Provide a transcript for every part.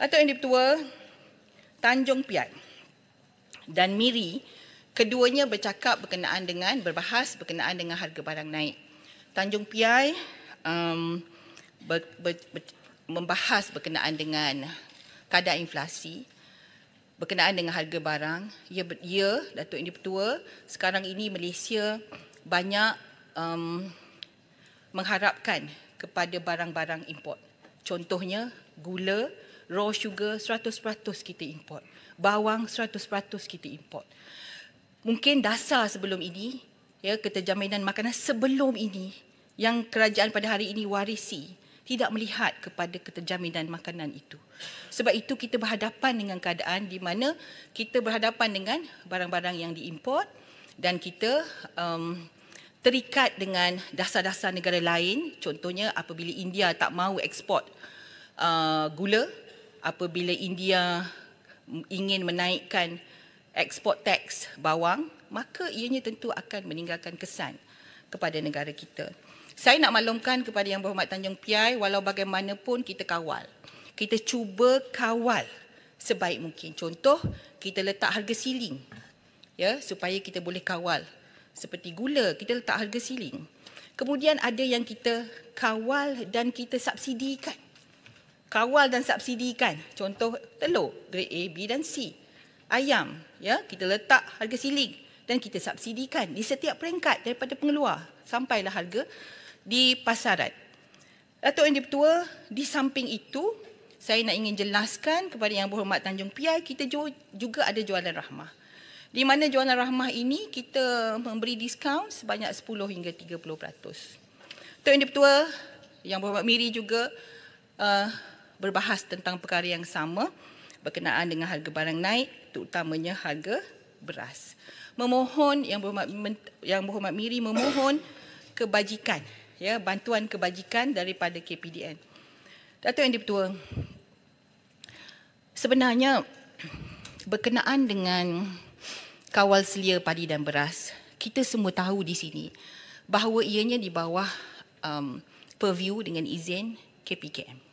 Atau yang dipertua Tanjung Piat dan Miri keduanya bercakap berkenaan dengan berbahas berkenaan dengan harga barang naik. Tanjung Piai um, ber, ber, ber, membahas berkenaan dengan kadar inflasi berkenaan dengan harga barang. Ya, ya Datuk Indi Pertua, sekarang ini Malaysia banyak um, mengharapkan kepada barang-barang import. Contohnya gula, raw sugar 100% kita import. Bawang 100% kita import. Mungkin dasar sebelum ini, ya keterjaminan makanan sebelum ini yang kerajaan pada hari ini warisi tidak melihat kepada keterjaminan makanan itu. Sebab itu kita berhadapan dengan keadaan di mana kita berhadapan dengan barang-barang yang diimport dan kita um, terikat dengan dasar-dasar negara lain. Contohnya apabila India tak mahu ekspor uh, gula, apabila India ingin menaikkan ekspor tax bawang, maka ianya tentu akan meninggalkan kesan kepada negara kita. Saya nak maklumkan kepada Yang Berhormat Tanjung Piai, walau bagaimanapun kita kawal. Kita cuba kawal sebaik mungkin. Contoh, kita letak harga siling ya, supaya kita boleh kawal. Seperti gula, kita letak harga siling. Kemudian ada yang kita kawal dan kita subsidikan kawal dan subsidikan. Contoh telur grade A, B dan C. Ayam, ya, kita letak harga siling dan kita subsidikan di setiap peringkat daripada pengeluar sampailah harga di pasaran. Datuk Yang Dipertua, di samping itu, saya nak ingin jelaskan kepada Yang Berhormat Tanjung Piai, kita juga ada jualan rahmah. Di mana jualan rahmah ini, kita memberi diskaun sebanyak 10 hingga 30%. Datuk Yang Dipertua, Yang Berhormat Miri juga, uh, berbahas tentang perkara yang sama berkenaan dengan harga barang naik terutamanya harga beras. Memohon yang berhormat, yang berhormat Miri memohon kebajikan ya bantuan kebajikan daripada KPDN. Datuk Yang Dipertua, sebenarnya berkenaan dengan kawal selia padi dan beras, kita semua tahu di sini bahawa ianya di bawah um, purview dengan izin KPKM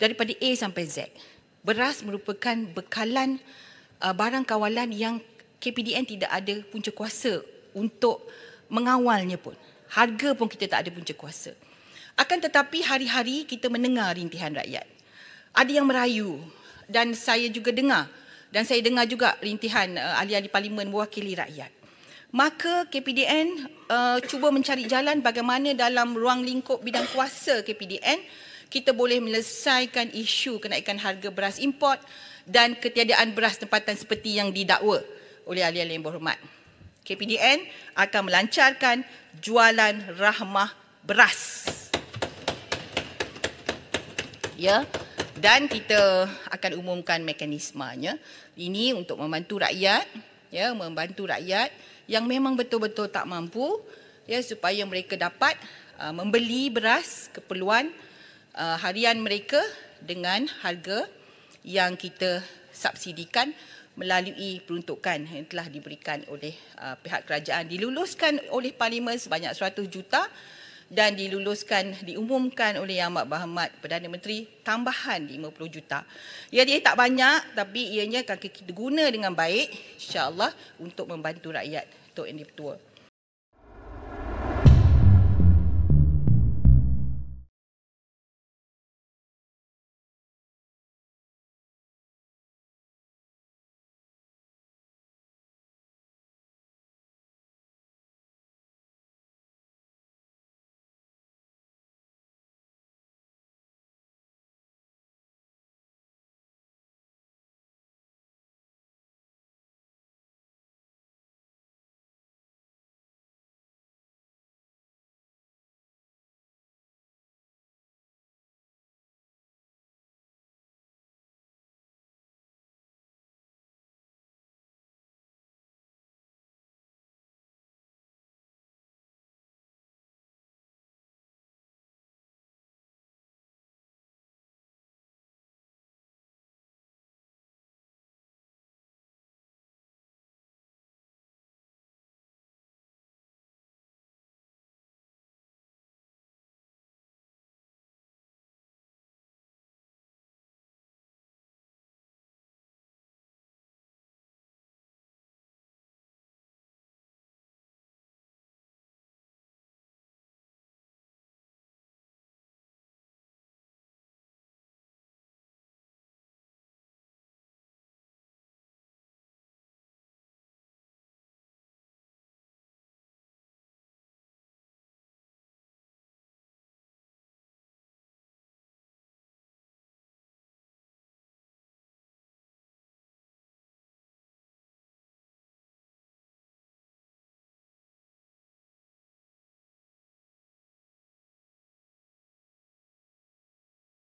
daripada A sampai Z. Beras merupakan bekalan uh, barang kawalan yang KPDN tidak ada punca kuasa untuk mengawalnya pun. Harga pun kita tak ada punca kuasa. Akan tetapi hari-hari kita mendengar rintihan rakyat. Ada yang merayu dan saya juga dengar dan saya dengar juga rintihan uh, ahli-ahli parlimen mewakili rakyat. Maka KPDN uh, cuba mencari jalan bagaimana dalam ruang lingkup bidang kuasa KPDN kita boleh menyelesaikan isu kenaikan harga beras import dan ketiadaan beras tempatan seperti yang didakwa oleh ahli-ahli yang berhormat. KPDN akan melancarkan jualan rahmah beras. Ya, dan kita akan umumkan mekanismanya ini untuk membantu rakyat ya membantu rakyat yang memang betul-betul tak mampu ya supaya mereka dapat uh, membeli beras keperluan uh, harian mereka dengan harga yang kita subsidikan melalui peruntukan yang telah diberikan oleh uh, pihak kerajaan diluluskan oleh parlimen sebanyak 100 juta dan diluluskan diumumkan oleh Yang Amat Berhormat Perdana Menteri tambahan 50 juta. Ia dia tak banyak tapi ianya akan kita guna dengan baik insya-Allah untuk membantu rakyat Tok Yang tua.